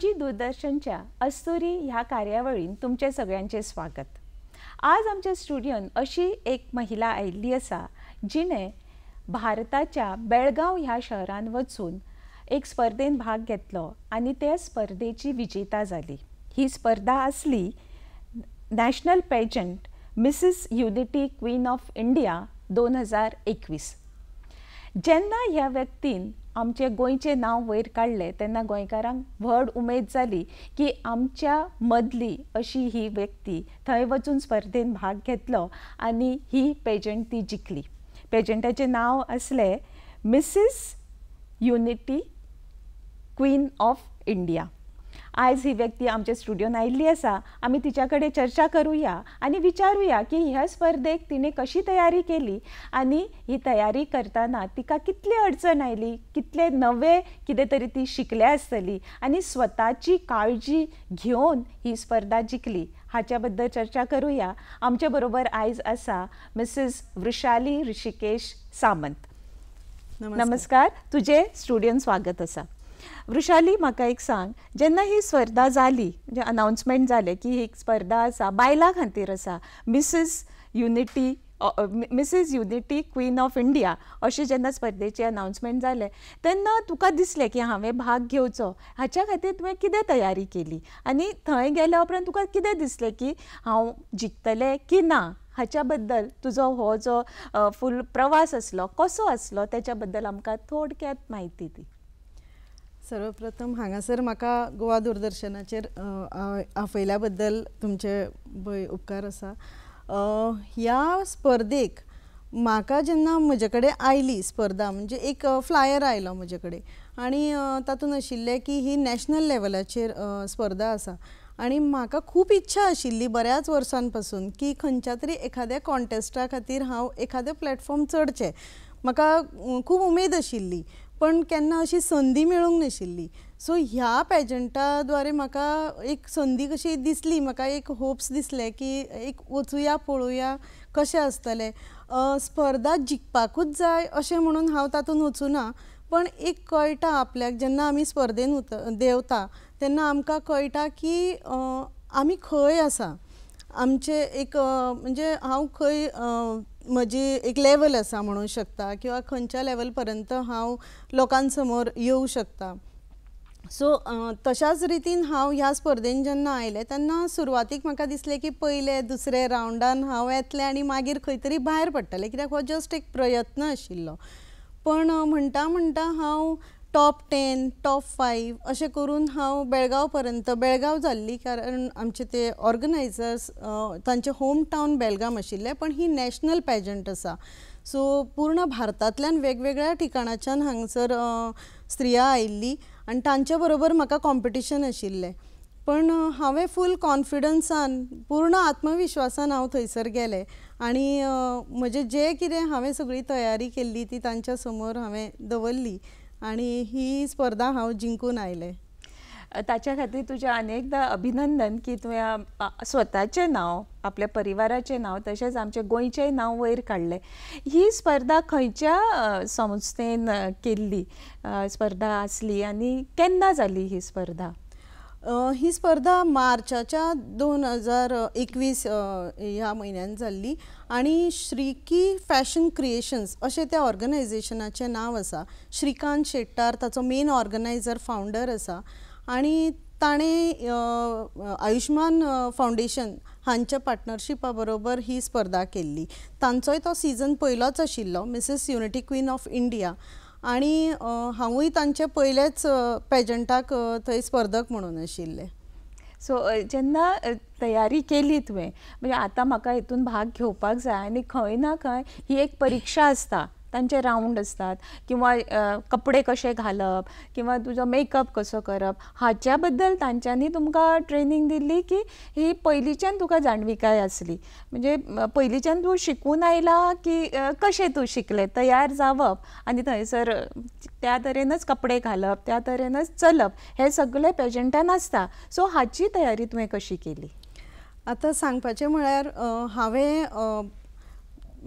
जी दूरदर्शनच्या अस्तुरी ह्या कार्यावळीन तुमचे सगळ्यांचे स्वागत आज आमच्या स्टुडियोन अशी एक महिला आयिल्ली आसा जिणे भारताच्या बेळगांव ह्या शहरान वचून एक स्पर्धेन भाग घेतलो आनी त्या स्पर्धेची विजेता जाली ही स्पर्धा असली national pageant Mrs Unity Queen of India दोन हजार एकवीस जेन्ना ह्या व्यक्तीन आमचें गोंयचें नांव वयर काडलें तेन्ना गोंयकारांक व्हड उमेद जाली की आमच्या मदली अशी ही व्यक्ती थंय वचून स्पर्धेन भाग घेतलो आनी ही पेजंट ती जिखली पेजंटाचें नांव आसलें Mrs Unity Queen of India आयज ही व्यक्ती आमच्या स्टुडिओन आयिल्ली असा आम्ही तिच्याकडे चर्चा करूया आणि विचारूया की ह्या स्पर्धेक तिने कशी तयारी केली आणि ही तयारी करताना तिका कितली अडचण आयली कितले नवे कितें तरी ती शिकल्या आसतली आणि स्वतःची काळजी घेऊन ही स्पर्धा जिंकली हाच्या बद्दल चर्चा करूया आमच्या बरोबर आयज आसा मिसेस वृशाली ऋषिकेश सामंत नमस्कार, नमस्कार तुझे स्टुडिओन स्वागत आसा वृशाली म्हाका एक सांग जेन्ना ही स्पर्धा जाली म्हणजे अनावन्समेंट जालें की ही स्पर्धा आसा बायलां खातीर आसा Mrs Unity Mrs Unity Queen of India अशें जेन्ना स्पर्धेचे अनावन्समेंट जालें तेन्ना तुका दिसलें की हांवें भाग घेवचो हाच्या खातीर तुवें कितें तयारी केली आनी थंय गेल्या उपरांत तुका कितें दिसलें की हांव जिखतलें की ना हाच्या बद्दल तुजो हो जो फूल प्रवास आसलो कसो आसलो त्याच्या बद्दल आमकां थोडक्यात म्हायती दी सर्वप्रथम हांगासर म्हाका गोवा दूरदर्शनाचेर आफयल्या बद्दल तुमचे उपकार आसा ह्या स्पर्धेक म्हाका जेन्ना म्हजे कडेन आयली स्पर्धा म्हणजे एक फ्लायर आयलो म्हजे कडेन आनी तातूंत आशिल्लें की ही नॅशनल लेवलाचेर स्पर्धा आसा आनी म्हाका खूब इच्छा आशिल्ली बऱ्याच वर्सां की खंयच्या तरी एखाद्या कॉन्टेस्टा खातीर हांव एखादें प्लॅटफॉर्म चडचें म्हाका खूब उमेद आशिल्ली पण केन्ना अशी संधी मेळूंक नाशिल्ली सो ह्या पॅजंटाद्वारे म्हाका एक संधी कशी दिसली म्हाका एक होप्स दिसले की एक वचूया पळोवया कशें आसतलें स्पर्धा जिखपाकूच जाय अशें म्हणून हांव तातूंत वचूं ना पण एक कळटा आपल्याक जेन्ना आमी स्पर्धेन उत देंवता तेन्ना आमकां कळटा की आमी खंय आसा आमचे एक म्हणजे हांव खंय म्हजी एक लेवल आसा म्हणू शकता किंवा खंयच्या लेवलपर्यंत पर्यंत हांव लोकांसमोर येऊ शकता सो तशाच रितीन हांव ह्या स्पर्धेन जेन्ना आयलें तेन्ना सुरवातीक म्हाका दिसलें की पयले दुसरे रावंडान हांव येतलें आनी मागीर खंय तरी भायर पडटलें कित्याक हो जस्ट एक प्रयत्न आशिल्लो पण म्हणटा म्हणटा हांव टॉप टेन टॉप फाईव्ह असे करून हा बेळगावपर्यंत पर्यंत बेळगांव जाल्ली कारण आमचे ते ऑर्गनायजर्स त्यांचे होम टावन बेळगाव आशिल्ले पण ही नॅशनल पॅजंट असा सो पूर्ण भारतांतल्यान वेगवेगळ्या ठिकाणाच्यान हांगसर स्त्रिया आयिल्ली आणि तांचे बरोबर म्हाका कॉम्पिटिशन आशिल्ले पण हांवें फूल कॉन्फिडन्सान पूर्ण आत्मविश्वासान हांव थंयसर गेले आणि म्हणजे जे कितें हांवें सगळी तयारी केल्ली ती तांच्या समोर हांवें दवरली आणि ही स्पर्धा हा जिंकून आले ताच्या खातीर तुझे अनेकदा अभिनंदन की तुवें स्वतःचे नाव आपल्या परिवाराचे नाव तसेच आमचे गोयचे नाव वयर काढले ही स्पर्धा खंयच्या संस्थेन केल्ली स्पर्धा असली आणि केन्ना झाली ही स्पर्धा ही स्पर्धा मार्चाच्या दोन हजार एकवीस ह्या महिन्यात जाल्ली आनी श्रीकी फॅशन क्रिएशन्स असे त्या ऑर्गनायझेशनाचे नाव असा श्रीकांत शेट्टार ताचो मेन ऑर्गनायझर फाउंडर असा आणि ताणें आयुष्मान फाउंडेशन हांच्या पार्टनरशिपा बरोबर ही स्पर्धा केली तांचोय तो सिजन पयलोच आशिल्लो Mrs Unity Queen of India आणि हांवूय तांचे पयलेच पेजंटाक थंय स्पर्धक म्हणून आशिल्लें सो so, जेन्ना तयारी केली तुवें म्हणजे आतां म्हाका हितून भाग घेवपाक जाय आनी खंय ना खंय ही एक परीक्षा आसता त्यांचे रावंड असतात किंवा कपडे कसे घालप किंवा तुजो मेकअप कसो करप हाच्या बद्दल तुम्हाला ट्रेनिंग दिली की ही पयलींच्यान तुका काय असली म्हणजे पहिलीच्यान तू शिकून आयला की कसे तू शिकले तयार जावप आणि थंयसर त्या तरेनच कपडे घालप त्या तरेनच चलप हे सगळे पेजंटान आसता सो हाची तयारी तुवें कशी केली आता सांगपाचें म्हळ्यार हांवें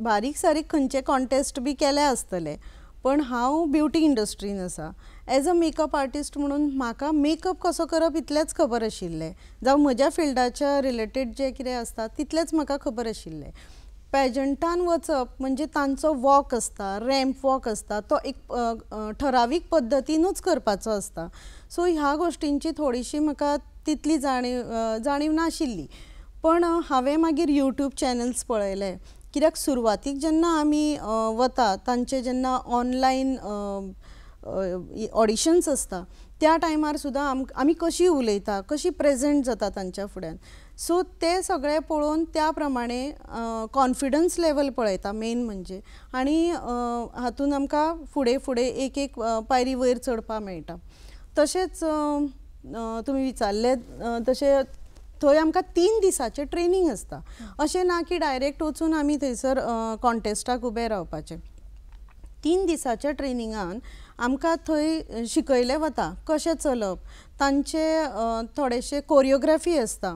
बारीक सारीक खंयचे कॉन्टेस्ट बी केले आसतले पण हांव ब्युटी इंडस्ट्रीन आसा एज अ मेकअप आर्टिस्ट म्हणून म्हाका मेकअप कसो करप इतलेंच खबर आशिल्लें जावं म्हज्या फिल्डाच्या रिलेटेड जें कितें आसता तितलेंच म्हाका खबर आशिल्लें पॅजंटान वचप म्हणजे तांचो वॉक आसता रॅम्प वॉक आसता तो एक ठरावीक पद्दतीनूच करपाचो आसता सो ह्या गोश्टींची थोडीशी म्हाका तितली जाणीव जाणीव नाशिल्ली पण हांवें मागीर युट्यूब चॅनल्स पळयले कित्याक सुरवातीक जेन्ना आमी वता तांचे जेन्ना ऑनलायन ऑडिशन्स आसता त्या टायमार सुद्दां आम आमी कशी उलयता कशी प्रेजेंट जाता तांच्या फुड्यान सो ते सगळे पळोवन त्या प्रमाणे कॉन्फिडन्स लेवल पळयता मेन म्हणजे आणि हातून आमकां फुडें फुडें एक एक पायरी वयर चडपाक मेळटा तशेंच तुमी विचारले तशें थंय आमकां तीन दिसाचें ट्रेनिंग आसता अशें ना की डायरेक्ट वचून आमी थंयसर कॉन्टेस्टाक उबें रावपाचें तीन दिसाच्या ट्रेनिंगान आमकां थंय शिकयलें वता कशें चलप तांचे थोडेशे कोरियोग्राफी आसता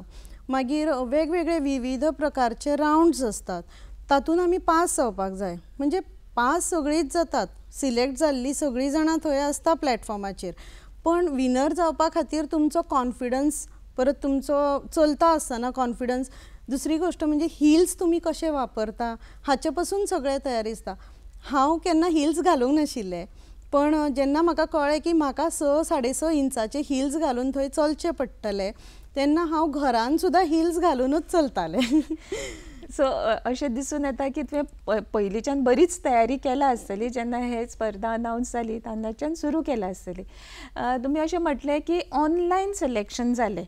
मागीर वेगवेगळे विविध प्रकारचे राउंड्स असतात तातूंत आमी पास जावपाक जाय म्हणजे पास सगळींच जातात सिलेक्ट जाल्लीं सगळीं जाणां थंय आसता प्लॅटफॉर्माचेर पण विनर जावपा खातीर तुमचो कॉन्फिडन्स परत तुमचो चलता असताना कॉन्फिडन्स दुसरी गोष्ट म्हणजे हिल्स तुम्ही कसे वापरता हाचे सगळे सगळें तयार दिसता हांव केन्ना हिल्स घालूंक नाशिल्ले पण जेन्ना म्हाका कळ्ळें की म्हाका स साडे स इंचाचे हिल्स घालून थंय चलचे पडटले तेन्ना हांव घरान सुद्दां हिल्स घालूनच चलताले सो अशें दिसून येता की तुवें पयलींच्यान बरीच तयारी केला आसतली जेन्ना हे स्पर्धा अनावन्स जाली तेन्नाच्यान सुरू केला आसतली तुमी अशें म्हटलें की ऑनलायन सिलेक्शन जालें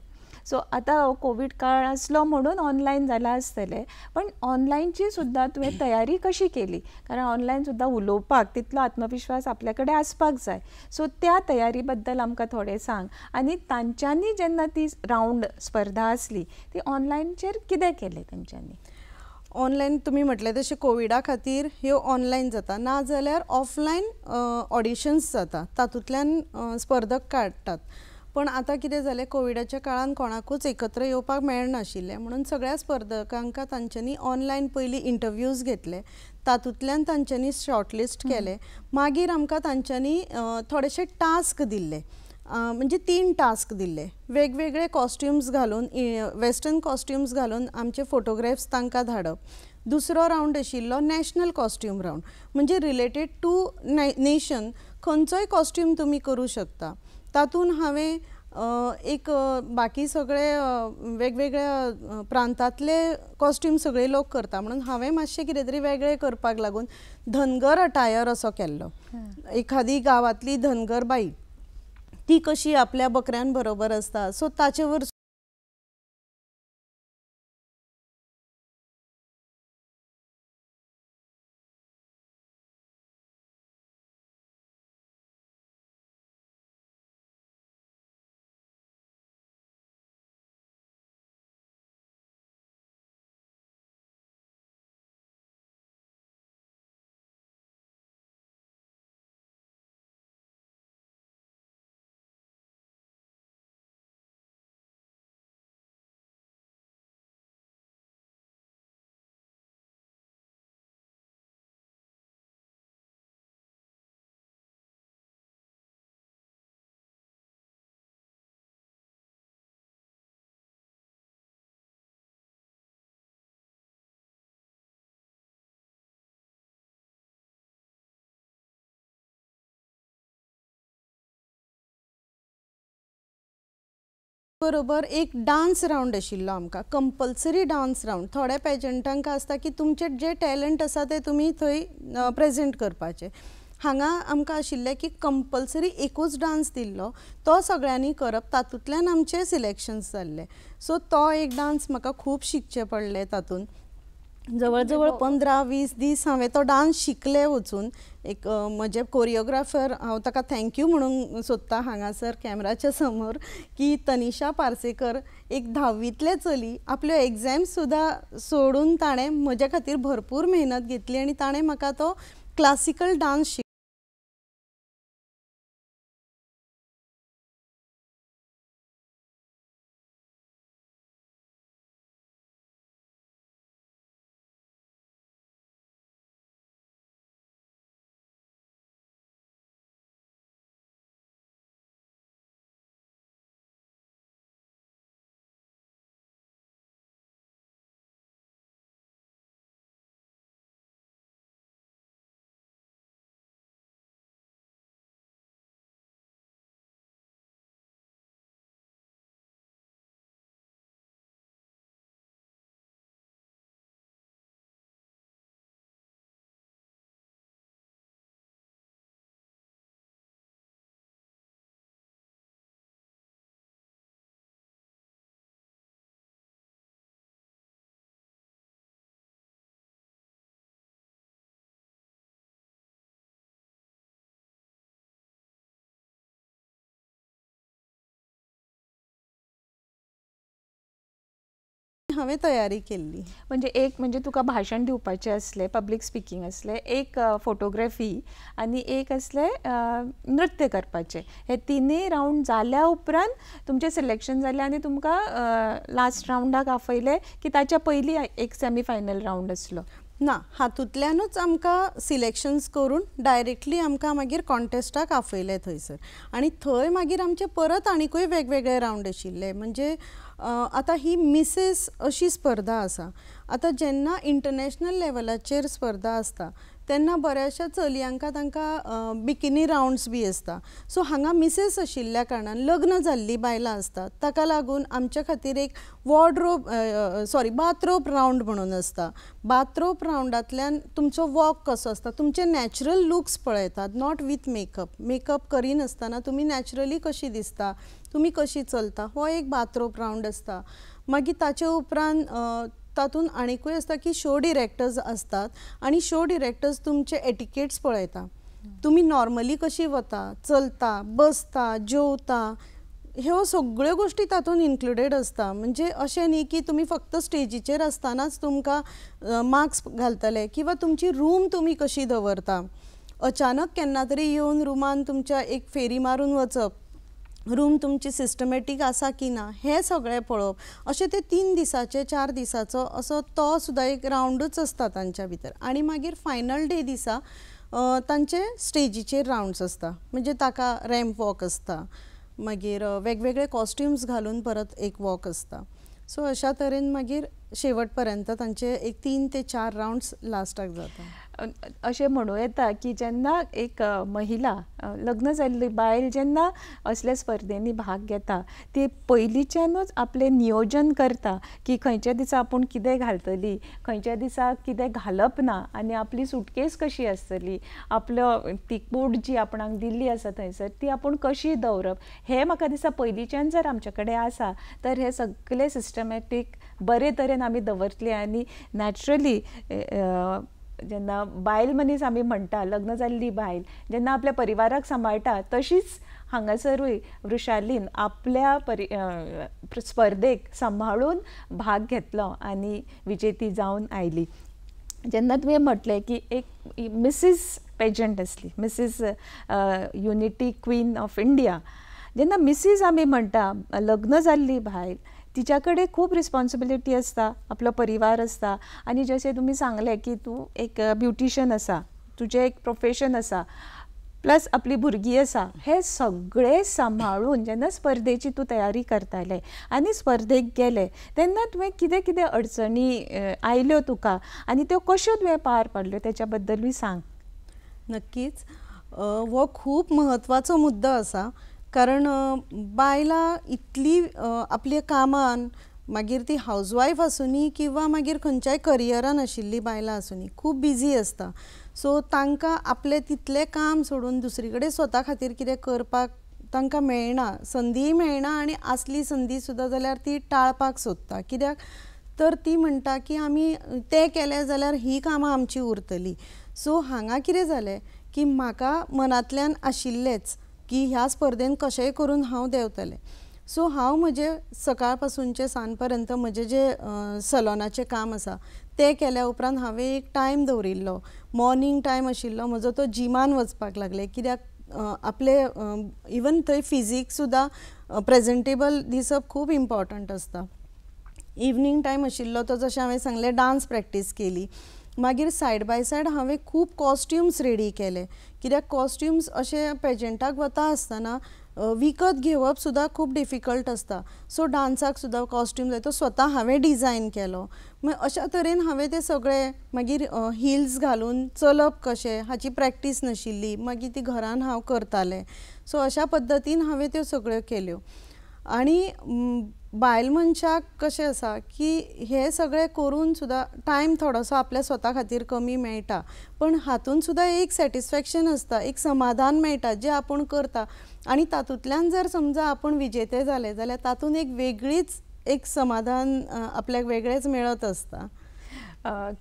सो आता कोविड काळ आसलो म्हणून ऑनलाईन जालां आसतलें पण ऑनलाईनची सुद्धा तुम्ही तयारी कशी केली कारण ऑनलाईन सुद्धा उलोवपाक तितलो आत्मविश्वास आपल्याकडे कडेन जाय सो त्या तयारी बद्दल आमकां थोडे सांग आणि तांच्यांनी जेन्ना ती राऊंड स्पर्धा असली ती ऑनलायनचेर किती केले तांच्यांनी ऑनलाईन तुम्ही म्हटलें तसे कोविडा खातीर ह्यो ऑनलाईन जाता ना जाल्यार ऑफलायन ऑडिशन्स जाता तातूंतल्यान स्पर्धक काढतात पण आता किती जालें कोविडाच्या काळात कोणाकूच एकत्र येवपाक मेळनाशिल्लें म्हणून सगळ्या स्पर्धकांक तांच्यांनी ऑनलाईन पहिली इंटरव्यूज घेतले तातूंतल्यान तांच्यांनी शॉर्टलिस्ट केले मागीर आमकां तांच्यांनी थोडेशे टास्क दिल्ले म्हणजे तीन टास्क दिल्ले वेगवेगळे कॉस्ट्युम्स घालून वेस्टर्न कॉस्ट्युम्स घालून आमचे फोटोग्राफ्स तांकां धाडप दुसरो राऊंड आशिल्लो नॅशनल कॉस्ट्यूम राऊंड म्हणजे रिलेटेड टू नेशन खंयचोय कॉस्ट्यूम तुम्ही करू शकता तातून हांवें एक बाकी सगळे वेगवेगळ्या प्रांतातले कॉस्ट्यूम सगळे लोक करता म्हणून हांवें मातशें कितें तरी वेगळें करपाक लागून धनगर अटायर असो केल्लो एखादी गांवांतली धनगर बाई ती कशी आपल्या बकऱ्यां बरोबर आसता सो ताचे बरोबर एक डान्स राऊंड आशिल्लो आमकां कंपल्सरी डान्स राऊंड थोड्या पेजंटांक आसता की तुमचे जे टॅलंट आसा ते तुमी थंय प्रेजेंट करपाचे हांगा आमकां आशिल्लें की कंपल्सरी एकूच डान्स दिल्लो तो सगळ्यांनी करप तातूंतल्यान आमचे सिलेक्शन्स झाले सो तो एक डान्स म्हाका खूब शिकचे पडले तातूंत जवळजवळ जवळ हो. पंदरा वीस दीस हांवें तो डान्स शिकले वचून एक म्हजे कोरियोग्राफर हांव ताका थँक्यू म्हणूंक सोदतां हांगासर कॅमेराच्या समोर की तनिशा पार्सेकर एक धाव्वीतले चली आपल्यो एग्जाम सुद्दां सोडून ताणें म्हजे खातीर भरपूर मेहनत घेतली आनी ताणें म्हाका तो क्लासिकल डान्स शिक हांवें तयारी केल्ली म्हणजे एक म्हणजे तुका भाशण दिवपाचें आसलें पब्लीक स्पिकींग आसलें एक फोटोग्राफी आनी एक आसलें नृत्य करपाचें हे तिनूय रावंड जाल्या उपरांत तुमचें सिलेक्शन जालें आनी तुमकां लास्ट रावंडाक आफयलें की ताच्या पयलीं एक सेमी फायनल रावंड आसलो ना हातूंतल्यानूच आमकां सिलेक्शन्स करून डायरेक्टली आमकां मागीर कॉन्टेस्टाक आफयले थंयसर आनी थंय मागीर आमचे परत आनीकूय वेगवेगळे रावंड आशिल्ले म्हणजे आतां ही मिसेस अशी स्पर्धा आसा आतां जेन्ना इंटरनॅशनल लेवलाचेर स्पर्धा आसता तेन्ना बऱ्याचशा चलयांक तांकां बिकिनी रावंड्स बी आसता सो हांगा मिसेस आशिल्ल्या कारणान लग्न जाल्लीं बायलां आसतात ताका लागून आमच्या खातीर एक वॉर्डरोब सॉरी बाथरोब रावंड म्हणून आसता बाथरोब रावंडांतल्यान तुमचो वॉक कसो आसता तुमचे नॅचरल लुक्स पळयतात नॉट वीथ मेकअप मेकअप करिनासतना तुमी नॅचरली कशी दिसता तुमी कशी चलता हो एक बाथरोब रावंड आसता मागीर ताचे उपरांत तातूंत आनीकूय आसता की शो डिरेक्टर्स आसतात आनी शो डिरेक्टर्स तुमचे एटिकेट्स पळयता तुम्ही नॉर्मली कशी वता चलता बसता जेवता ह्यो सगळ्यो गोष्टी तातूंत इन्क्लुडेड आसता म्हणजे अशें न्ही की तुमी फक्त स्टेजीचेर आसतनाच तुमकां मार्क्स घालतले किंवा तुमची रूम तुमी कशी दवरता अचानक केन्ना तरी येवन रुमान तुमच्या एक फेरी मारून वचप रूम तुमची सिस्टमॅटीक आसा की ना हे सगळे पळोवप असे ते तीन दिसाचे चार दिसाचो असो तो सुद्धा एक रावंडूच असता तांच्या भितर आणि मागीर फायनल डे दिसा तांचे स्टेजीचेर राउंड्स आसता म्हणजे ताका रॅम्प वॉक असता मागीर वेगवेगळे कॉस्ट्युम्स घालून परत एक वॉक असता सो अशा तरेन मागीर शेवटपर्यंत तांचे एक तीन ते चार राऊंड्स लास्टाक जाता असे म्हणू येता की जेन्ना एक महिला लग्न जाल्ली बायल जेन्ना असल्या स्पर्धेनी भाग घेता ती पयलींच्यानूच आपले नियोजन करता की खंयच्या दिसा आपूण कितें घालतली खंयच्या दिसा कितें घालप ना आनी आपली सुटकेस कशी आसतली आपलो ती कूड जी आपणाक दिल्ली आसा थंयसर ती आपूण कशी दवरप हें म्हाका दिसता पयलींच्यान जर आमचे कडेन आसा तर हे सगळे सिस्टमॅटीक बरे तरेन आमी दवरतले आनी नॅचरली जेन्ना बायल मनीस आम्ही म्हणटा लग्न जाल्ली बायल जेन्ना आपल्या परिवाराक सांबाळटा तशीच हांगासरूय वृषालीन आपल्या परि स्पर्धेक सांभाळून भाग घेतलो आणि विजेती जाऊन आयली जेव्हा तुम्ही म्हटले की एक मिसीस पेजंट आसली Mrs Unity Queen of India जेव्हा मिसीस आम्ही म्हणता लग्न जाल्ली बायल तिच्याकडे खूप रिस्पॉन्सिबिलिटी असता आपला परिवार असता आणि जसे तुम्ही सांगले की तू एक ब्युटिशन असा तुझे एक प्रोफेशन असा प्लस आपली भुरगीं असा हे सगळे सांभाळून जेव्हा स्पर्धेची तू तयारी करताले आणि स्पर्धेक गेले तेन्ना तुवें किती किती अडचणी आयल्यो तुका आणि त्यो कश्यो तुवें पार पाडल्यो त्याच्याबद्दल सांग नक्कीच वो खूप महत्त्वाचा मुद्दा असा कारण बायला इतली आपले कामान मागीर ती हावजवायफ आसुनी किंवा मागीर खंयच्याय करियरान आशिल्ली बायलां आसुनी खूब बिझी आसता सो तांकां आपलें तितलें काम सोडून दुसरीकडे कडेन स्वता खातीर कितें करपाक तांकां मेळना संदीय मेळना आनी आसली संदी सुद्दां जाल्यार ती टाळपाक सोदता कित्याक तर ती म्हणटा की आमी तें केले जाल्यार ही कामां आमची उरतली सो हांगा कितें जालें की म्हाका मनांतल्यान आशिल्लेंच की ह्या स्पर्धेन कशेंय करून हांव देंवतलें सो हांव म्हजें सकाळ पासूनचे सांज पर्यंत म्हजें जें सलोनाचे काम आसा ते केल्या उपरांत हांवें एक टायम दवरिल्लो मॉर्निंग टायम आशिल्लो म्हजो तो जिमान वचपाक लागले कित्याक आपले इवन थंय फिजीक सुद्दां प्रेजेंटेबल दिसप खूब इम्पॉर्टंट आसता इवनिंग टायम आशिल्लो तो जशें हांवें सांगलें डांस प्रॅक्टीस केली मागीर सायड बाय सायड हांवें खूब कॉस्ट्युम्स रेडी केले कित्याक कॉस्ट्युम्स अशे पेजंटाक वता आसतना विकत घेवप सुद्दां खूब डिफिकल्ट आसता सो डांसाक सुद्दां कॉस्ट्यूम जाय तो स्वता हांवें डिजायन केलो मागीर अशा तरेन हांवें ते सगळे मागीर हिल्स घालून चलप कशें हाची प्रॅक्टीस नाशिल्ली मागीर ती घरान हांव करतालें सो अशा पद्दतीन हांवें त्यो सगळ्यो केल्यो आनी बायल मनशाक कशें आसा की हें सगळें करून सुद्दां टायम थोडोसो आपल्या स्वता खातीर कमी मेळटा पण हातूंत सुद्दां एक सॅटिस्फॅक्शन आसता एक समाधान मेळटा जें आपूण करता आनी तातूंतल्यान जर समजा आपूण विजेते जाले जाल्यार तातूंत एक वेगळीच एक समाधान आपल्याक वेगळेंच मेळत आसता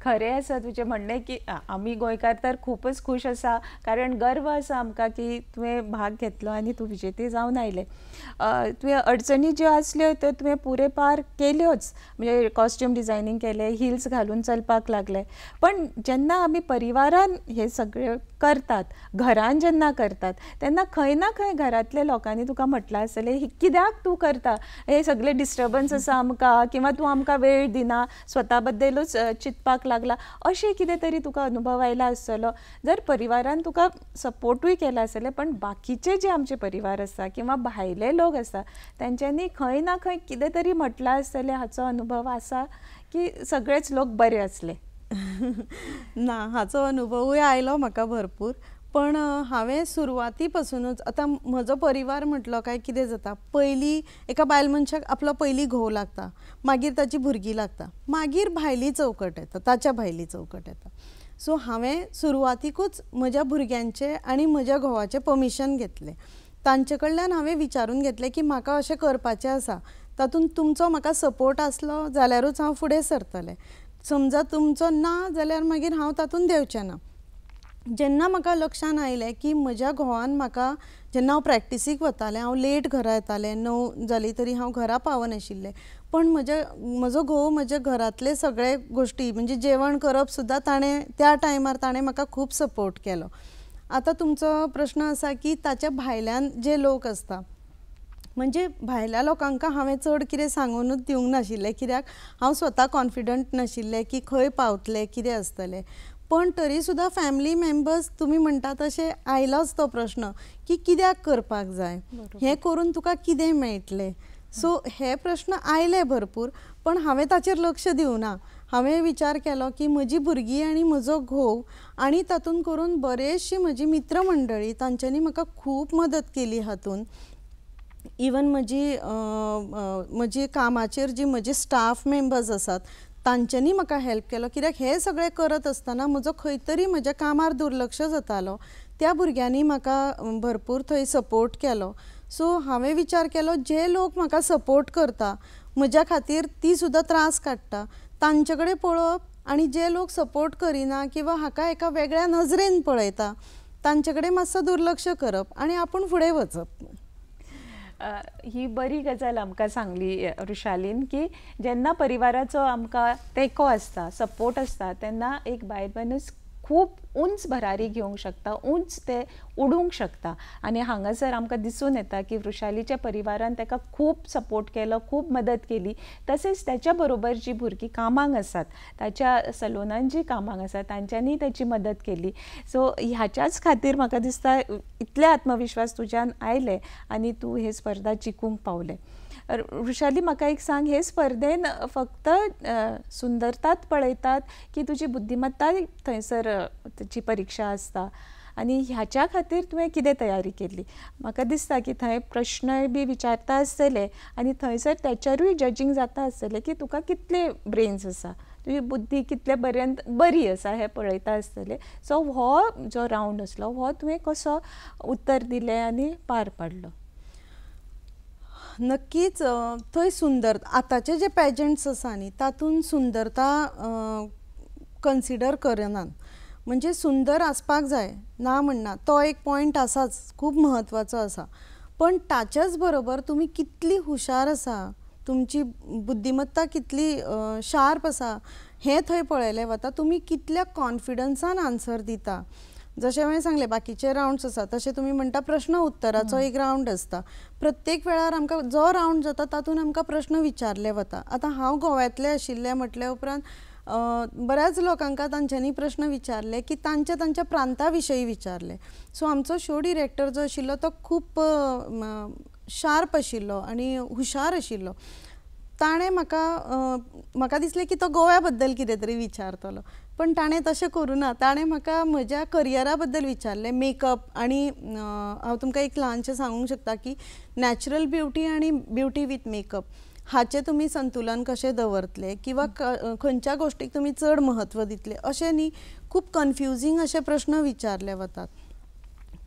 खरे आसा तुझे म्हणणे की आम्ही गोयकार तर खूपच खुश असा कारण गर्व असा आमका की तुवें भाग घेतलो आणि तू विजेते जावन आयले तुवें अडचणी ज्यो आसल्यो त्यो पुरे पुरेपार केल्योच म्हणजे कॉस्ट्यूम डिझायनिंग केले हिल्स घालून चलपाक लागले पण जेन्ना आम्ही परिवारान हे सगळे करतात घरान जेन्ना करतात त्यांना खंय ना खंय घरांतल्या लोकांनी तुका असेल हे कित्याक तू करता हे सगळे डिस्टर्बन्स आसा आमका किंवा तू आमका वेळ दिना स्वतःबद्दलच बद्दलूच शिकपाक लागला असे कितें तरी तुका अनुभव आयला आसतलो जर परिवारान तुका सपोर्टूय केला असेल पण बाकीचे जे आमचे परिवार आसा किंवा भायले लोक आसा त्यांच्यानी खंय ना खंय कितें तरी म्हटलां आसतलें हाचो अनुभव आसा की सगळेच लोक बरे आसले ना हाचो अनुभवूय आयलो म्हाका भरपूर पण हांवें सुरवाती पासूनच आतां म्हजो परिवार म्हटलो काय कितें जाता पयलीं एका बायल मनशाक आपलो पयलीं घोव लागता मागीर ताची भुरगीं लागता मागीर भायली चौकट येता ताच्या भायली चौकट येता सो हांवें सुरवातीकूच म्हज्या भुरग्यांचें आनी म्हज्या घोवाचें पमिशन घेतलें तांचे कडल्यान हांवें विचारून घेतलें की म्हाका अशें करपाचें आसा तातूंत तुमचो म्हाका सपोर्ट आसलो जाल्यारूच हांव फुडें सरतलें समजा तुमचो ना जाल्यार मागीर हांव तातूंत देंवचें ना जेन्ना म्हाका लक्षात आयलें की म्हज्या घोवान म्हाका जेन्ना हांव प्रॅक्टिसीक वतालें हांव लेट घरा येतालें णव जाली तरी हांव घरा पावनाशिल्लें पण म्हज्या म्हजो घोव म्हज्या घरांतले सगळे गोश्टी म्हणजे जेवण करप सुद्दां ताणें त्या टायमार ताणें म्हाका खूब सपोर्ट केलो आतां तुमचो प्रश्न आसा की ताच्या भायल्यान जे लोक आसता म्हणजे भायल्या लोकांक हांवें चड कितें सांगूनच दिवंक नाशिल्लें कित्याक हांव स्वता कॉन्फिडंट नाशिल्लें की खंय पावतलें कितें आसतलें पण तरी सुद्दां फॅमिली मेंबर्स तुमी म्हणटा तशें आयलाच तो प्रश्न की कित्याक करपाक जाय हें करून तुका कितें मेळटलें सो हे प्रश्न आयले भरपूर पण हांवें ताचेर लक्ष दिवना हांवें विचार केलो की म्हजी भुरगीं आनी म्हजो घोव आनी तातूंत करून बरेचशी म्हजी मित्रमंडळी तांच्यांनी म्हाका खूब मदत केली हातून इवन म्हजी म्हजी कामाचेर जी म्हजी स्टाफ मेंबर्स आसात तांच्यांनी म्हाका हेल्प केलो कित्याक हे सगळें करत आसतना म्हजो खंय तरी म्हज्या कामार दुर्लक्ष जातालो त्या भुरग्यांनी म्हाका भरपूर थंय सपोर्ट केलो सो हांवें विचार केलो जे लोक म्हाका सपोर्ट करता म्हज्या खातीर ती सुद्दां त्रास काडटा तांचे कडेन पळोवप आनी जे लोक सपोर्ट करिना किंवां हाका एका वेगळ्या नजरेन पळयता तांचे कडेन मातसो दुर्लक्ष करप आनी आपूण फुडें वचप ही बरी गजाल आमकां सांगली रुशालीन की जेन्ना परिवाराचो आमकां तेको आसता सपोर्ट आसता तेन्ना एक बायल मनीस खूप उंच भरारी घेवंक शकता उंच ते उडूंक शकता आनी हांगासर आमकां दिसून येता की वृशालीच्या परिवारान तेका खूब सपोर्ट केलो खूप मदत केली तसेच त्याच्या बरोबर जी भुरगीं कामांक आसात ताच्या सलोनान जी कामांक आसात तांच्यांनी ताची मदत केली सो ह्याच्याच खातीर म्हाका दिसता इतले आत्मविश्वास तुज्यान आयले आणि तू हे स्पर्धा जिखूंक पावलें वृषाली मका एक सांग हे स्पर्धेन फक्त सुंदरतात पळयतात की तुझी बुद्धिमत्ता थंयसर तुझी परीक्षा असता आणि ह्याच्या खातीर तुवें किती तयारी केली म्हाका दिसता की थंय प्रश्न बी विचारता आसतले आणि थंयसर त्याच्यारूय जजींग जाता आसतलें की तुका कितले ब्रेन्स आसा तुजी बुद्धी कितले पर्यंत बरी आसा हें पळयता आसतलें सो हो जो रावंड आसलो हो तुवें कसो उत्तर दिलें आनी पार पाडलो नक्कीच थंय सुंदर आताचे जे पॅजंट्स आसा न्ही तातूंत सुंदरता कन्सिडर करनात म्हणजे सुंदर आसपाक जाय ना म्हणना तो एक पॉयंट आसाच खूब म्हत्वाचो आसा पण ताच्याच बरोबर तुमी कितली हुशार आसा तुमची बुद्धिमत्ता कितली शार्प आसा हें थंय पळयलें वता तुमी कितल्या कॉन्फिडन्सान आन्सर दिता जसे हांवें सांगले बाकीचे राऊंड्स आसा तसे तुम्ही म्हणटा प्रश्न उत्तराचो एक राऊंड आसता प्रत्येक वेळार आमकां जो राऊंड जाता तातूंत आमकां प्रश्न विचारले वता आतां हांव गोव्यातले आशिल्ले म्हटल्या उपरांत बऱ्याच लोकांकां तांच्यांनी प्रश्न विचारले की तांच्या तांच्या प्रांता विचारले सो आमचो शो डिरेक्टर जो आशिल्लो तो खूप शार्प आशिल्लो आणि हुशार आशिल्लो ताणें म्हाका म्हाका दिसलें की तो गोव्या बद्दल कितें तरी विचारतलो पण ताणें तशें करुना ताणें म्हाका म्हज्या करियरा बद्दल विचारलें मेकअप आनी हांव तुमकां एक ल्हानशें सांगूंक शकता की नॅचरल ब्युटी आनी ब्युटी वीथ मेकअप हाचें तुमी संतुलन कशें दवरतले किंवा खंयच्या गोश्टीक तुमी चड म्हत्व दितले अशें न्ही खूब कन्फ्युजींग अशे प्रश्न विचारले वतात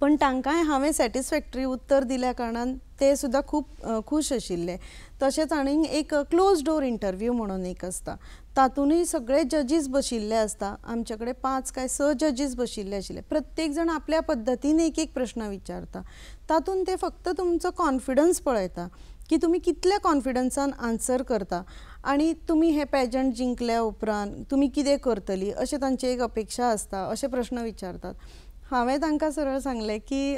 पण तांकांय हांवें सॅटिस्फॅक्टरी उत्तर दिल्या कारणान ते सुद्दां खूब खूश आशिल्ले तशेंच आनीक एक क्लोज डोर इंटरव्यू म्हणून एक आसता तातूंतय सगळे जजीस बशिल्ले आसता आमचे कडेन पांच काय स जजीस बशिल्ले आशिल्ले प्रत्येक जाण आपल्या पद्दतीन एक एक प्रश्न विचारता तातूंत ते फक्त तुमचो कॉन्फिडन्स पळयता की तुमी कितल्या कॉन्फिडन्सान आन्सर करता आणि तुमी हे पेजंट जिंकल्या उपरांत तुमी कितें करतली अशें तांची एक अपेक्षा आसता असे प्रश्न विचारतात हांवें तांकां सरळ सांगलें की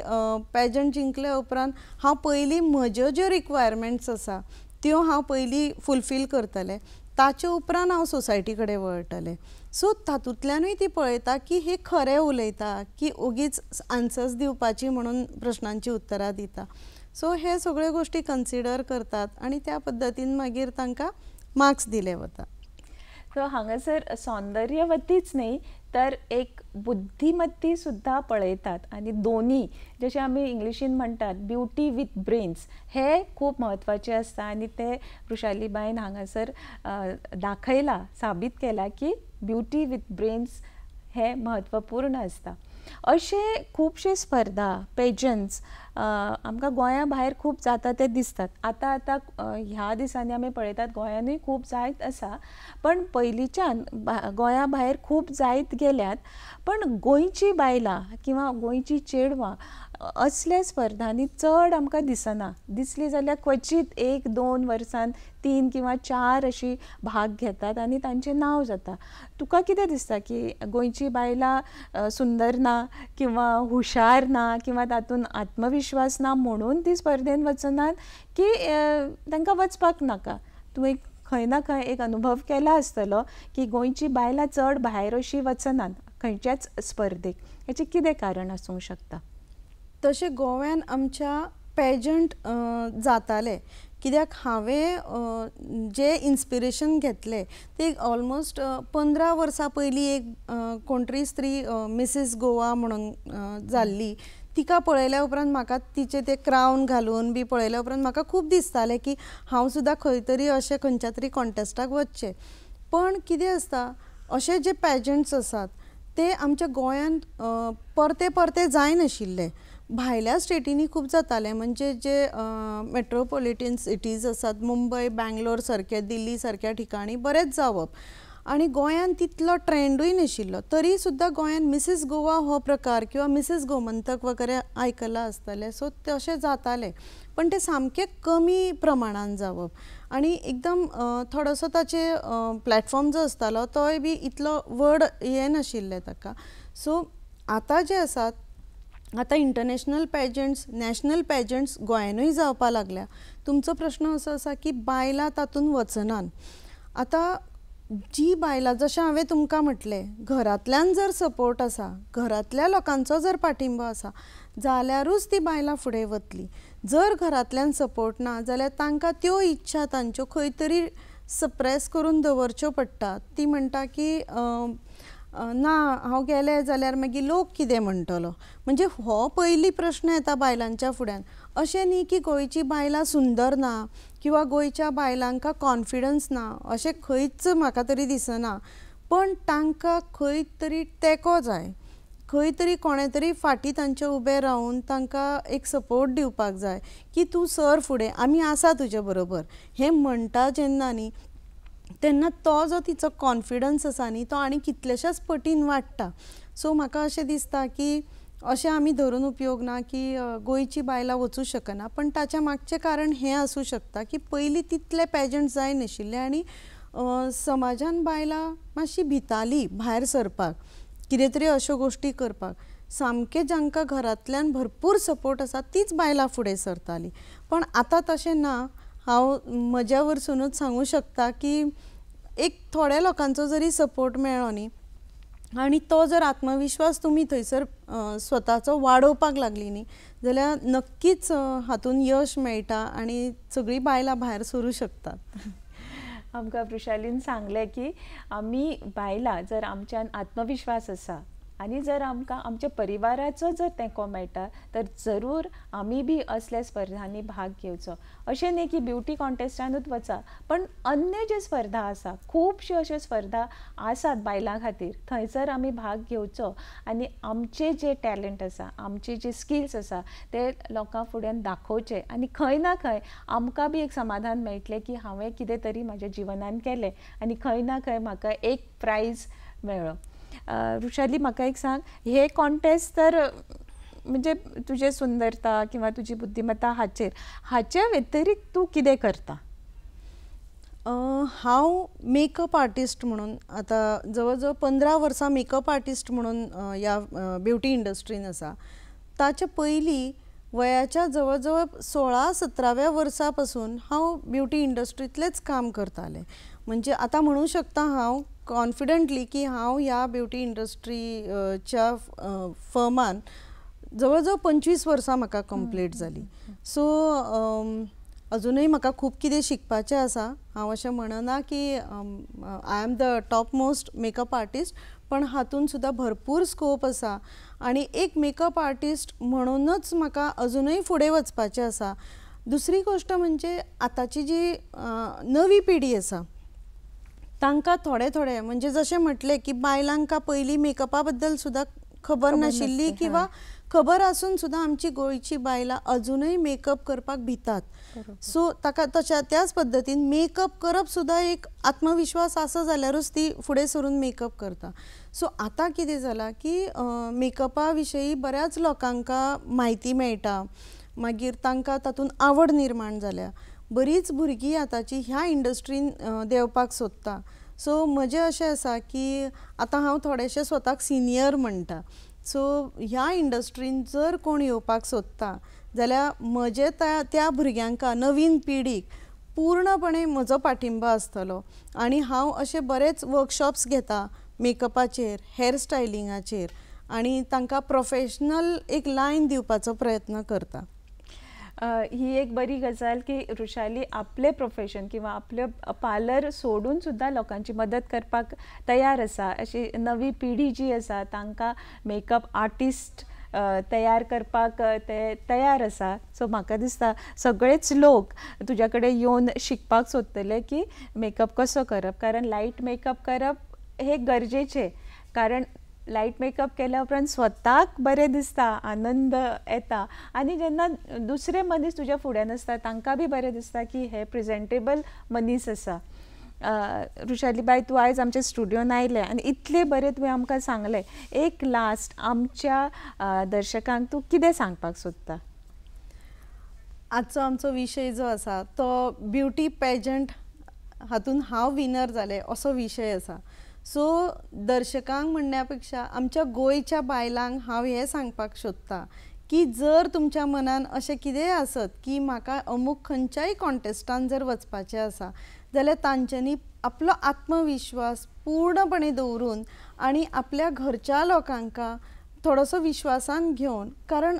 पेजंट जिंकले उपरांत हांव पयलीं म्हज्यो ज्यो रिक्वायरमेंट्स आसा त्यो हांव पयलीं फुलफील करतलें ताचे उपरांत हांव सोसायटी कडेन वळटलें सो तातूंतल्यानूय ती पळयता की हे खरें उलयता की ओगीच आन्सर्स दिवपाची म्हणून प्रश्नांची उत्तरां दिता सो हे सगळ्यो गोष्टी कन्सिडर करतात आनी त्या पद्दतीन मागीर तांकां मार्क्स दिले वता सो हांगासर सौंदर्यवतीच न्ही तर एक सुद्धा पळयतात आणि दोन्ही जसे आम्ही इंग्लिशीन म्हणतात ब्युटी विथ ब्रेन्स हे खूप महत्त्वाचे आसता आणि ते वृषालीबाईन हांगासर दाखयला साबीत केला की ब्युटी विथ ब्रेन्स हे म्हत्वपूर्ण असतं अशे खूपशे स्पर्धा पेजंट्स आमकां गोंया भायर खूब जाता ते दिसतात आतां आतां ह्या दिसांनी आमी पळयतात गोंयानूय खूब जायत आसा पण पयलींच्यान गोंया भायर खूब जायत गेल्यात पण गोंयचीं बायलां किंवां गोंयचीं चेडवां असले स्पर्धांनी चड आमकां दिसना दिसली जाल्यार क्वचित एक दोन वर्सान तीन किंवा चार अशी भाग घेतात आनी तांचें नांव जाता तुका कितें दिसता की गोंयची बायलां सुंदर ना किंवां हुशार ना किंवां तातूंत आत्मविश्वास ना म्हणून ती स्पर्धेन वचनात की तांकां वचपाक नाका तुवें खंय ना खंय एक अनुभव केला आसतलो की गोंयची बायलां चड भायर अशी वचनात खंयच्याच स्पर्धेक हेचें कितें कारण आसूंक शकता तसे गोव्यान आमच्या पेजंट जाताले कित्याक हांवें जे इन्स्पिरेशन घेतले ते ऑलमोस्ट पंदरा वर्सां पयलीं एक कोणतरी स्त्री मिसीस गोवा म्हणून जाल्ली तिका पळयल्या उपरांत म्हाका तिचे ते क्रावन घालून बी पळयल्या उपरांत म्हाका खूब दिसतालें की हांव सुद्दां खंय तरी अशें खंयच्या तरी कॉन्टेस्टाक वचचें पण कितें आसता अशे जे पॅजंट्स आसात ते आमच्या गोंयांत परते परते जायनाशिल्ले भायल्या स्टेटींनी खूप जातालें म्हणजे जे मेट्रोपॉलिटीन सिटीज आसात मुंबय बँगलोर सारके दिल्ली सारख्या ठिकाणी बरेंच जावप आणि गोंयांत तितलो ट्रेंडूय नाशिल्लो तरी सुद्दां गोंयांत मिसीस गोवा हो प्रकार किंवा मिसीस गोमंतक वगैरे आयकलां असतले सो तशें जातालें पण ते सामकें कमी प्रमाणान जावप आणि एकदम थोडोसो ताचे प्लॅटफॉर्म जो आसतालो तोय बी इतलो व्हड हे नाशिल्लें ताका सो आता जे आसात आता इंटरनॅशनल पॅजंट्स नॅशनल पॅजंट्स गोंयानूय जावपा लागल्या तुमचो प्रश्न असो आसा की बायलां तातूंत वचनान आतां जी बायलां जशें हांवें तुमकां म्हटलें घरांतल्यान जर सपोर्ट आसा घरांतल्या लोकांचो जर पाठिंबो आसा जाल्यारूच ती बायलां फुडें वतली जर घरांतल्यान सपोर्ट ना जाल्यार तांकां त्यो इच्छा तांच्यो खंय तरी सप्रेस करून दवरच्यो पडटा ती म्हणटा की ना हांव गेलें जाल्यार मागीर लोक कितें म्हणटलो म्हणजे हो पयली प्रश्न येता बायलांच्या फुड्यान अशें न्ही की गोंयची बायलां सुंदर ना किंवा गोंयच्या बायलांका कॉन्फिडन्स ना अशें खंयच म्हाका तरी दिसना पण तांकां खंय तरी तेंको जाय खंय तरी कोणे तरी फाटीं तांचे उबे रावून तांकां एक सपोर्ट दिवपाक जाय की तूं सर फुडें आमी आसा तुजे बरोबर हें म्हणटा जेन्ना न्ही तेन्ना तो जो तिचो कॉन्फिडन्स असा न्ही तो आनी कितलेशेच पटीन वाडटा सो म्हाका अशें दिसता की अशें आमी धरून उपयोग ना की गोंयचीं बायलां वचू शकना पण ताच्या मागचे कारण हें आसूं शकता की पयलीं तितले पेजंट जाय नाशिल्ले आनी समाजान बायलां मातशी भिताली भायर सरपाक कितें तरी अश्यो गोश्टी करपाक सामके जांकां घरांतल्यान भरपूर सपोर्ट आसा तीच बायलां फुडें सरतालीं पण आतां तशें ना हांव म्हज्या वरसूनच सांगू शकता की एक थोड्या लोकांचो जरी सपोर्ट मेळ्ळो न्ही आणि तो जर आत्मविश्वास तुम्ही थंयसर स्वताचो वाडोवपाक लागली न्ही जाल्यार नक्कीच हातून यश मेळटा आणि सगळी बायलां भायर सरूं शकतात आमकां वृशालीन सांगले की आमी बायलां जर आमच्यान आत्मविश्वास आसा आनी जर आमकां आमच्या परिवाराचो जर तेंको मेळटा तर जरूर आमी बी असल्या स्पर्धांनी भाग घेवचो अशें न्ही की ब्युटी कॉन्टेस्टानूच वचा पण अन्य जे स्पर्धा आसा खुबश्यो अश्यो स्पर्धा आसात बायलां खातीर थंयसर आमी भाग घेवचो आनी आमचे जे टॅलंट आसा आमचे जे स्किल्स आसा ते लोकां फुड्यान दाखोवचे आनी खंय ना खंय आमकां बी एक समाधान मेळटलें की हांवें कितें तरी म्हाज्या जिवनान केलें आनी खंय ना खंय म्हाका एक प्रायज मेळ्ळो वृषाली म्हाका एक सांग हे कॉन्टेस्ट तर म्हणजे तुझे सुंदरता किंवा तुझी बुद्धिमत्ता हाचेर हाच्या व्यतिरिक्त तू कितें करता हांव मेकअप आर्टिस्ट म्हणून आता जवळजवळ पंधरा पंदरा वर्सां मेकअप आर्टिस्ट म्हणून या ब्युटी इंडस्ट्रीन असा ताचे पहिली वयाच्या जवळजवळ सोळा सतराव्या वर्सा पासून हांव ब्युटी इंडस्ट्रीतलेच काम करतालें म्हणजे आता म्हणू शकता हांव कॉन्फिडंटली की हांव ह्या ब्युटी इंडस्ट्रीच्या फर्मान जवळ जवळ पंचवीस वर्सां म्हाका कंप्लीट जाली सो अजूनय म्हाका खूब कितें शिकपाचें आसा हांव अशें म्हणना की I am the top most makeup artist पण हातून सुद्दां भरपूर स्कोप आसा आणि एक मेकअप आर्टिस्ट म्हणूनच म्हाका अजूनय फुडें वचपाचें आसा दुसरी गोष्ट म्हणजे आताची जी नवी पिढी आसा तांकां थोडे थोडे म्हणजे जसे म्हटले की बायलांका पहिली मेकअपा बद्दल सुद्दां खबर नाशिल्ली किंवा खबर असून सुद्धा आमची गोंयची बायलां अजूनही मेकअप करपाक भितात सो ताका तशा त्याच पद्दतीन मेकअप करप सुद्धा एक आत्मविश्वास आसा जाल्यारूच ती फुडें सरून मेकअप करता सो आता कितें जालां की मेकअपा विशयी बऱ्याच लोकांक माहिती मेळटा मागीर तांकां तातूंत आवड निर्माण जाल्या बरीच भुरगीं आतांची ह्या इंडस्ट्रीन देंवपाक सोदता सो म्हजें अशें आसा की आतां हांव थोडेशें स्वताक सिनियर म्हणटा सो ह्या इंडस्ट्रीन जर कोण येवपाक सोदता जाल्यार म्हजे त्या त्या भुरग्यांका नवीन पिढीक पूर्णपणे म्हजो पाठिंबो आसतलो आनी हांव अशे बरेच वर्कशॉप्स घेता मेकअपाचेर हेअरस्टायलिंगाचेर आनी तांकां प्रोफेशनल एक लायन दिवपाचो प्रयत्न करता ही एक बरी गजाल की ऋषाली आपले प्रोफेशन किंवा आपले पार्लर सोडून सुद्धा लोकांची मदत करपाक तयार आसा अशी नवी पिढी जी आसा तांकां मेकअप आर्टिस्ट तयार करपाक ते तयार आसा सो म्हाका दिसता सगळेच लोक तुज्या कडेन येवन शिकपाक सोदतले की मेकअप कसो करप कारण लायट मेकअप करप हे गरजेचे कारण लाईट मेकअप केल्या उपरांत स्वताक बरे दिसता आनंद येता आणि जेन्ना दुसरे मनीस तुझ्या फुड्यान आसता तांकां बी बरे दिसता की हे प्रेझेंटेबल मनीस असा ऋषाली बाई तूं आयज आमच्या स्टुडियोन आयले आणि इतले बरे तुवें आमकां सांगलें एक लास्ट आमच्या दर्शकांक तूं कितें सांगपाक सोदता आजचो आमचो विशय जो आसा तो ब्युटी पेजंट हातून हांव विनर झाले असो विशय आसा सो दर्शकांक म्हणण्यापेक्षा आमच्या गोंयच्या बायलांक हांव हे सांगपाक सोदतां की जर तुमच्या मनान अशें कितेंय आसत की म्हाका अमूक खंयच्याय कॉन्टेस्टान जर वचपाचें आसा जाल्यार तांच्यांनी आपलो आत्मविश्वास पूर्णपणे दवरून आनी आपल्या घरच्या लोकांक थोडोसो विश्वासान घेवन कारण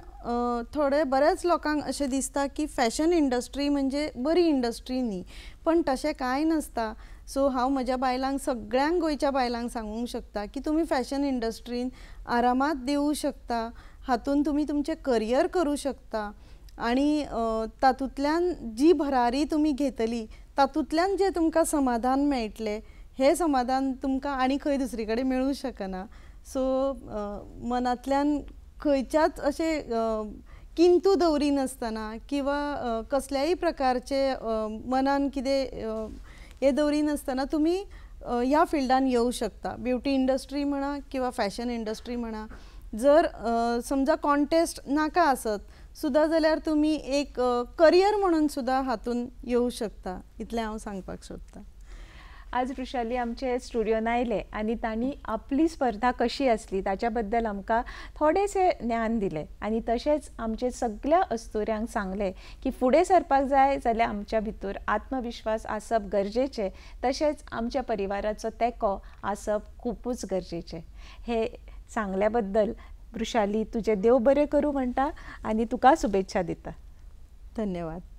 थोडे बऱ्याच लोकांक अशें दिसता की फॅशन इंडस्ट्री म्हणजे बरी इंडस्ट्री न्ही पण तशें कांय नासता सो हांव म्हज्या बायलांक सगळ्यांक गोंयच्या बायलांक सांगूंक शकता की तुमी फॅशन इंडस्ट्रीन आरामात देऊ शकता हातूंत तुमी तुमचें करियर करूं शकता आनी तातूंतल्यान जी भरारी तुमी घेतली तातूंतल्यान जें तुमकां समाधान मेळटलें हें समाधान तुमकां आनी खंय दुसरी कडेन शकना सो मनांतल्यान खंयच्याच अशें किंतू नसतना किंवा कसल्याही प्रकारचे मनान कितें हे दौरी नसताना तुम्ही या फिल्डान येऊ शकता ब्युटी इंडस्ट्री म्हणा किंवा फॅशन इंडस्ट्री म्हणा जर समजा कॉन्टेस्ट नाका असत सुद्धा जाल्यार तुम्ही एक करियर म्हणून सुद्धा हातून येऊ शकता इतले हांव सांगपाक सोदतां आज वृशाली आमचे स्टुडिओन आयले आणि ताणी आपली स्पर्धा कशी असली त्याच्याबद्दल बद्दल आमकां ज्ञान दिले आणि तसेच आमचे सगळ्या अस्तुऱ्यांक सांगले की फुडें सरपाक जाय जाल्यार आमच्या भितर आत्मविश्वास आसप गरजेचे तसेच आमच्या परिवाराचो तेको आसप खुबूच गरजेचे हे सांगल्याबद्दल बद्दल वृशाली देव बरे करू म्हणटा आणि तुका शुभेच्छा दिता धन्यवाद